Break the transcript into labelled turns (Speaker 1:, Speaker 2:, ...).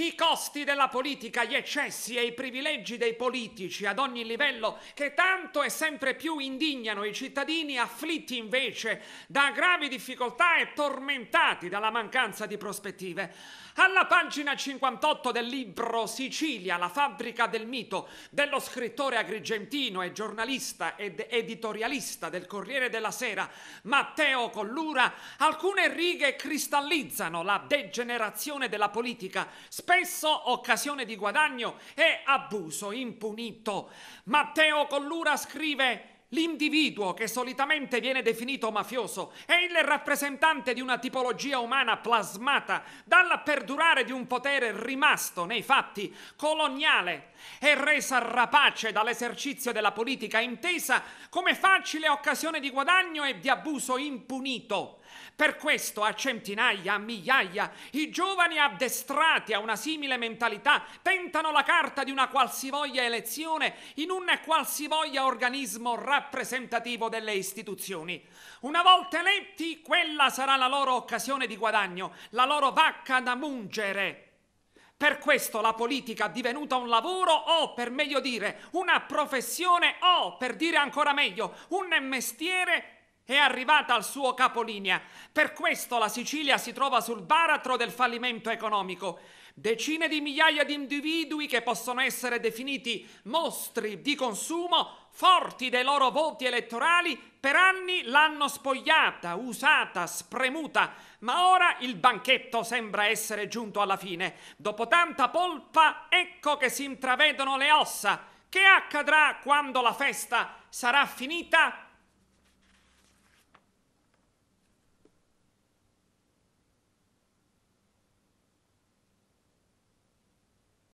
Speaker 1: I costi della politica, gli eccessi e i privilegi dei politici ad ogni livello che tanto e sempre più indignano i cittadini afflitti invece da gravi difficoltà e tormentati dalla mancanza di prospettive. Alla pagina 58 del libro Sicilia, la fabbrica del mito, dello scrittore agrigentino e giornalista ed editorialista del Corriere della Sera, Matteo Collura, alcune righe cristallizzano la degenerazione della politica, spesso occasione di guadagno e abuso impunito. Matteo Collura scrive L'individuo che solitamente viene definito mafioso è il rappresentante di una tipologia umana plasmata dalla perdurare di un potere rimasto nei fatti coloniale e resa rapace dall'esercizio della politica intesa come facile occasione di guadagno e di abuso impunito. Per questo a centinaia, a migliaia, i giovani addestrati a una simile mentalità tentano la carta di una qualsivoglia elezione in un qualsivoglia organismo rapace rappresentativo delle istituzioni. Una volta eletti, quella sarà la loro occasione di guadagno, la loro vacca da mungere. Per questo la politica è divenuta un lavoro o, per meglio dire, una professione o, per dire ancora meglio, un mestiere è arrivata al suo capolinea. Per questo la Sicilia si trova sul baratro del fallimento economico. Decine di migliaia di individui che possono essere definiti mostri di consumo, forti dei loro voti elettorali, per anni l'hanno spogliata, usata, spremuta, ma ora il banchetto sembra essere giunto alla fine. Dopo tanta polpa, ecco che si intravedono le ossa. Che accadrà quando la festa sarà finita?